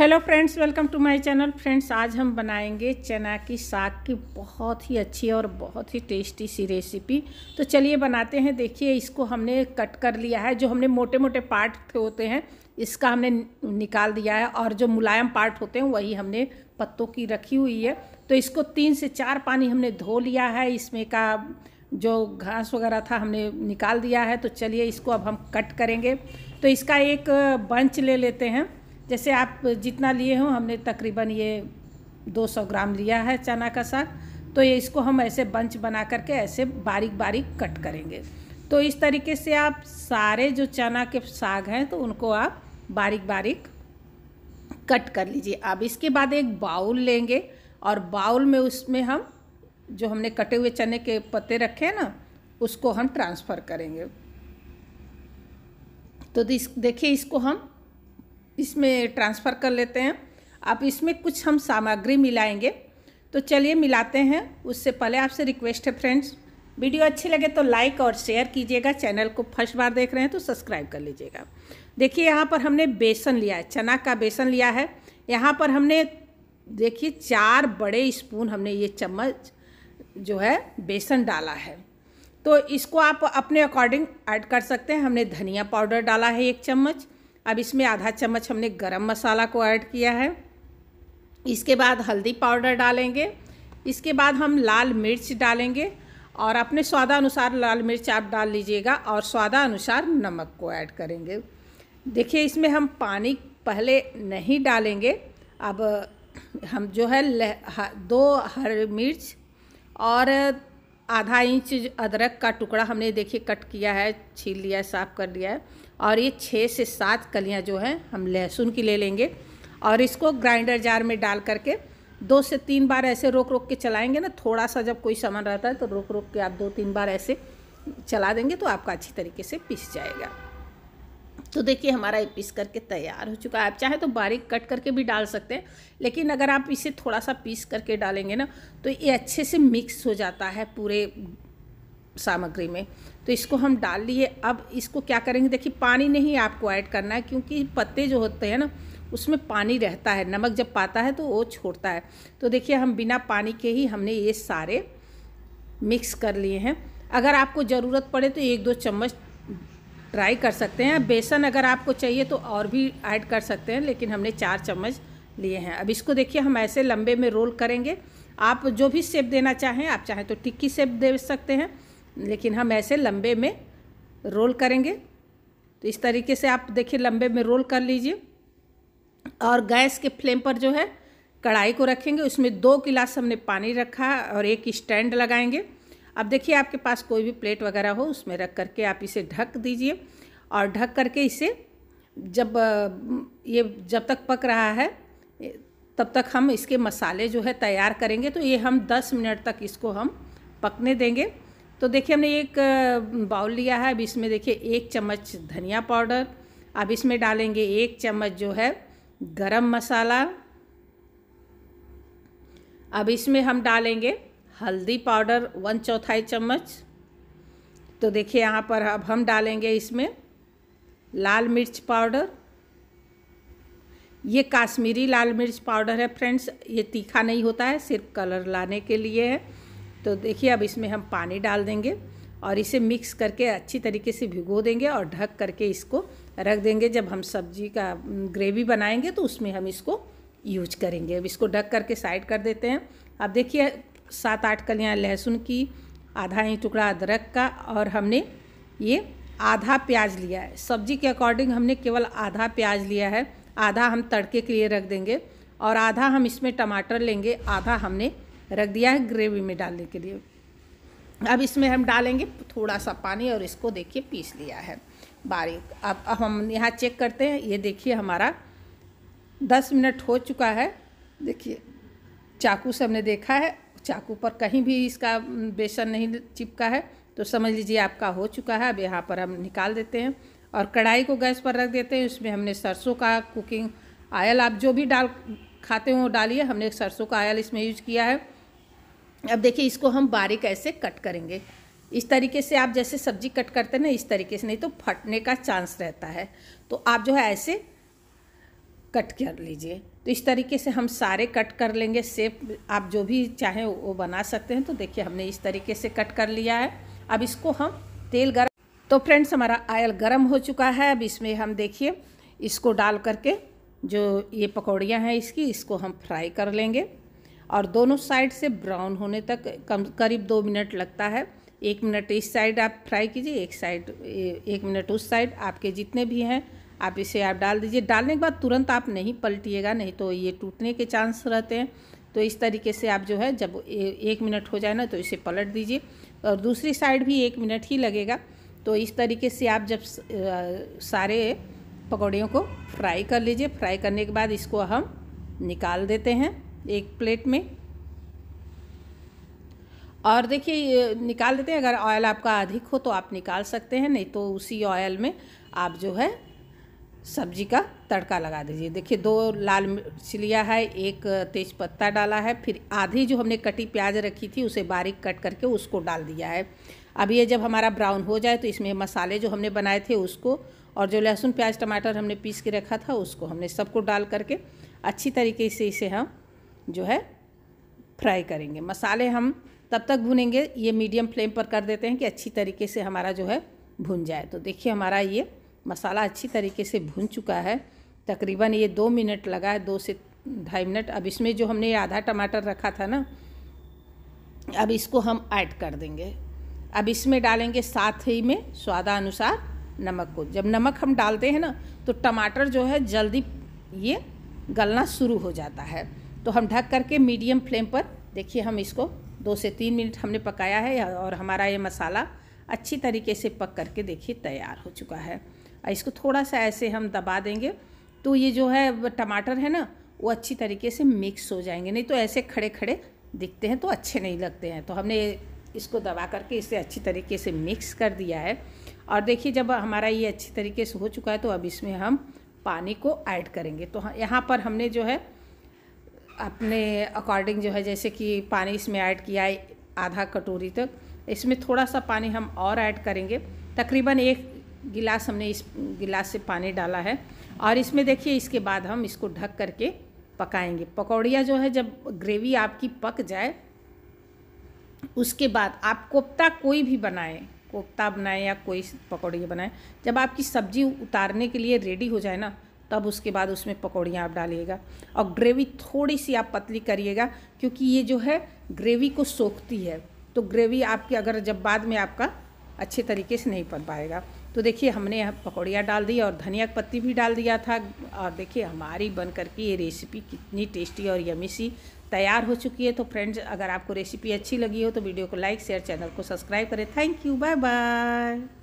hello friends welcome to my channel friends आज हम बनाएंगे चना की साग की बहुत ही अच्छी और बहुत ही टेस्टी सी रेसिपी तो चलिए बनाते हैं देखिए इसको हमने कट कर लिया है जो हमने मोटे मोटे पार्ट होते हैं इसका हमने निकाल दिया है और जो मुलायम पार्ट होते हैं वही हमने पत्तों की रखी हुई है तो इसको तीन से चार पानी हमने धो लिया है इसमें का जो घास वगैरह था हमने निकाल दिया है तो चलिए इसको अब हम कट करेंगे तो इसका एक बंच ले लेते हैं जैसे आप जितना लिए हो हमने तकरीबन ये 200 ग्राम लिया है चना का साग तो ये इसको हम ऐसे बंच बना करके ऐसे बारीक बारीक कट करेंगे तो इस तरीके से आप सारे जो चना के साग हैं तो उनको आप बारीक बारीक कट कर लीजिए अब इसके बाद एक बाउल लेंगे और बाउल में उसमें हम जो हमने कटे हुए चने के पत्ते रखे हैं ना उसको हम ट्रांसफ़र करेंगे तो देखिए इसको हम इसमें ट्रांसफ़र कर लेते हैं अब इसमें कुछ हम सामग्री मिलाएंगे तो चलिए मिलाते हैं उससे पहले आपसे रिक्वेस्ट है फ्रेंड्स वीडियो अच्छी लगे तो लाइक और शेयर कीजिएगा चैनल को फर्स्ट बार देख रहे हैं तो सब्सक्राइब कर लीजिएगा देखिए यहाँ पर हमने बेसन लिया है चना का बेसन लिया है यहाँ पर हमने देखिए चार बड़े स्पून हमने ये चम्मच जो है बेसन डाला है तो इसको आप अपने अकॉर्डिंग ऐड कर सकते हैं हमने धनिया पाउडर डाला है एक चम्मच अब इसमें आधा चम्मच हमने गरम मसाला को ऐड किया है इसके बाद हल्दी पाउडर डालेंगे इसके बाद हम लाल मिर्च डालेंगे और अपने स्वादानुसार लाल मिर्च आप डाल लीजिएगा और स्वादानुसार नमक को ऐड करेंगे देखिए इसमें हम पानी पहले नहीं डालेंगे अब हम जो है दो हर मिर्च और आधा इंच अदरक का टुकड़ा हमने देखिए कट किया है छील लिया है साफ़ कर लिया है और ये छः से सात कलियाँ जो हैं हम लहसुन की ले लेंगे और इसको ग्राइंडर जार में डाल करके दो से तीन बार ऐसे रोक रोक के चलाएंगे ना थोड़ा सा जब कोई सामान रहता है तो रोक रोक के आप दो तीन बार ऐसे चला देंगे तो आपका अच्छी तरीके से पिस जाएगा तो देखिए हमारा ये पीस करके तैयार हो चुका है आप चाहे तो बारीक कट करके भी डाल सकते हैं लेकिन अगर आप इसे थोड़ा सा पीस करके डालेंगे ना तो ये अच्छे से मिक्स हो जाता है पूरे सामग्री में तो इसको हम डाल लिए अब इसको क्या करेंगे देखिए पानी नहीं आपको ऐड करना है क्योंकि पत्ते जो होते हैं ना उसमें पानी रहता है नमक जब पाता है तो वो छोड़ता है तो देखिए हम बिना पानी के ही हमने ये सारे मिक्स कर लिए हैं अगर आपको ज़रूरत पड़े तो एक दो चम्मच ट्राई कर सकते हैं बेसन अगर आपको चाहिए तो और भी ऐड कर सकते हैं लेकिन हमने चार चम्मच लिए हैं अब इसको देखिए हम ऐसे लंबे में रोल करेंगे आप जो भी सेप देना चाहें आप चाहें तो टिक्की सेप दे सकते हैं लेकिन हम ऐसे लंबे में रोल करेंगे तो इस तरीके से आप देखिए लंबे में रोल कर लीजिए और गैस के फ्लेम पर जो है कढ़ाई को रखेंगे उसमें दो गिलास हमने पानी रखा और एक स्टैंड लगाएंगे अब देखिए आपके पास कोई भी प्लेट वगैरह हो उसमें रख करके आप इसे ढक दीजिए और ढक करके इसे जब ये जब तक पक रहा है तब तक हम इसके मसाले जो है तैयार करेंगे तो ये हम 10 मिनट तक इसको हम पकने देंगे तो देखिए हमने एक बाउल लिया है अब इसमें देखिए एक चम्मच धनिया पाउडर अब इसमें डालेंगे एक चम्मच जो है गरम मसाला अब इसमें हम डालेंगे हल्दी पाउडर वन चौथाई चम्मच तो देखिए यहाँ पर अब हम डालेंगे इसमें लाल मिर्च पाउडर ये काश्मीरी लाल मिर्च पाउडर है फ्रेंड्स ये तीखा नहीं होता है सिर्फ कलर लाने के लिए है तो देखिए अब इसमें हम पानी डाल देंगे और इसे मिक्स करके अच्छी तरीके से भिगो देंगे और ढक करके इसको रख देंगे जब हम सब्जी का ग्रेवी बनाएंगे तो उसमें हम इसको यूज करेंगे अब इसको ढक करके साइड कर देते हैं अब देखिए सात आठ कलियाँ लहसुन की आधा ही टुकड़ा अदरक का और हमने ये आधा प्याज लिया है सब्जी के अकॉर्डिंग हमने केवल आधा प्याज लिया है आधा हम तड़के के लिए रख देंगे और आधा हम इसमें टमाटर लेंगे आधा हमने रख दिया है ग्रेवी में डालने के लिए अब इसमें हम डालेंगे थोड़ा सा पानी और इसको देखिए पीस लिया है बारीक अब अब हम यहाँ चेक करते हैं ये देखिए हमारा दस मिनट हो चुका है देखिए चाकू से हमने देखा है चाकू पर कहीं भी इसका बेसन नहीं चिपका है तो समझ लीजिए आपका हो चुका है अब यहाँ पर हम निकाल देते हैं और कढ़ाई को गैस पर रख देते हैं उसमें हमने सरसों का कुकिंग आयल आप जो भी डाल खाते हो डालिए हमने सरसों का आयल इसमें यूज किया है अब देखिए इसको हम बारीक ऐसे कट करेंगे इस तरीके से आप जैसे सब्जी कट करते हैं ना इस तरीके से नहीं तो फटने का चांस रहता है तो आप जो है ऐसे कट कर लीजिए तो इस तरीके से हम सारे कट कर लेंगे सेप आप जो भी चाहें वो बना सकते हैं तो देखिए हमने इस तरीके से कट कर लिया है अब इसको हम तेल गर्म तो फ्रेंड्स हमारा आयल गर्म हो चुका है अब इसमें हम देखिए इसको डाल करके जो ये पकौड़ियाँ हैं इसकी इसको हम फ्राई कर लेंगे और दोनों साइड से ब्राउन होने तक कम करीब दो मिनट लगता है एक मिनट इस साइड आप फ्राई कीजिए एक साइड एक मिनट उस साइड आपके जितने भी हैं आप इसे आप डाल दीजिए डालने के बाद तुरंत आप नहीं पलटिएगा नहीं तो ये टूटने के चांस रहते हैं तो इस तरीके से आप जो है जब एक मिनट हो जाए ना तो इसे पलट दीजिए और दूसरी साइड भी एक मिनट ही लगेगा तो इस तरीके से आप जब सारे पकौड़ियों को फ्राई कर लीजिए फ्राई करने के बाद इसको हम निकाल देते हैं एक प्लेट में और देखिए निकाल देते हैं अगर ऑयल आपका अधिक हो तो आप निकाल सकते हैं नहीं तो उसी ऑयल में आप जो है सब्जी का तड़का लगा दीजिए देखिए दो लाल मिर्च लिया है एक तेज पत्ता डाला है फिर आधी जो हमने कटी प्याज रखी थी उसे बारीक कट करके उसको डाल दिया है अब ये जब हमारा ब्राउन हो जाए तो इसमें मसाले जो हमने बनाए थे उसको और जो लहसुन प्याज टमाटर हमने पीस के रखा था उसको हमने सबको डाल करके अच्छी तरीके से इसे हम जो है फ्राई करेंगे मसाले हम तब तक भुनेंगे ये मीडियम फ्लेम पर कर देते हैं कि अच्छी तरीके से हमारा जो है भुन जाए तो देखिए हमारा ये मसाला अच्छी तरीके से भून चुका है तकरीबन ये दो मिनट लगा है दो से ढाई मिनट अब इसमें जो हमने आधा टमाटर रखा था ना अब इसको हम ऐड कर देंगे अब इसमें डालेंगे साथ ही में स्वादानुसार नमक को जब नमक हम डालते हैं ना तो टमाटर जो है जल्दी ये गलना शुरू हो जाता है तो हम ढक करके मीडियम फ्लेम पर देखिए हम इसको दो से तीन मिनट हमने पकाया है और हमारा ये मसाला अच्छी तरीके से पक करके देखिए तैयार हो चुका है इसको थोड़ा सा ऐसे हम दबा देंगे तो ये जो है टमाटर है ना वो अच्छी तरीके से मिक्स हो जाएंगे नहीं तो ऐसे खड़े खड़े दिखते हैं तो अच्छे नहीं लगते हैं तो हमने इसको दबा करके इसे अच्छी तरीके से मिक्स कर दिया है और देखिए जब हमारा ये अच्छी तरीके से हो चुका है तो अब इसमें हम पानी को ऐड करेंगे तो यहाँ पर हमने जो है अपने अकॉर्डिंग जो है जैसे कि पानी इसमें ऐड किया है आधा कटोरी तक इसमें थोड़ा सा पानी हम और ऐड करेंगे तकरीबन एक गिलास हमने इस गिलास से पानी डाला है और इसमें देखिए इसके बाद हम इसको ढक करके पकाएंगे पकौड़िया जो है जब ग्रेवी आपकी पक जाए उसके बाद आप कोफ्ता कोई भी बनाए कोफ्ता बनाए या कोई पकौड़िया बनाए जब आपकी सब्ज़ी उतारने के लिए रेडी हो जाए ना तब उसके बाद उसमें पकौड़ियाँ आप डालिएगा और ग्रेवी थोड़ी सी आप पतली करिएगा क्योंकि ये जो है ग्रेवी को सोखती है तो ग्रेवी आपकी अगर जब बाद में आपका अच्छे तरीके से नहीं पक पाएगा तो देखिए हमने पकौड़ियाँ डाल दी और धनिया की पत्ती भी डाल दिया था और देखिए हमारी बन की ये रेसिपी कितनी टेस्टी और यमी सी तैयार हो चुकी है तो फ्रेंड्स अगर आपको रेसिपी अच्छी लगी हो तो वीडियो को लाइक शेयर चैनल को सब्सक्राइब करें थैंक यू बाय बाय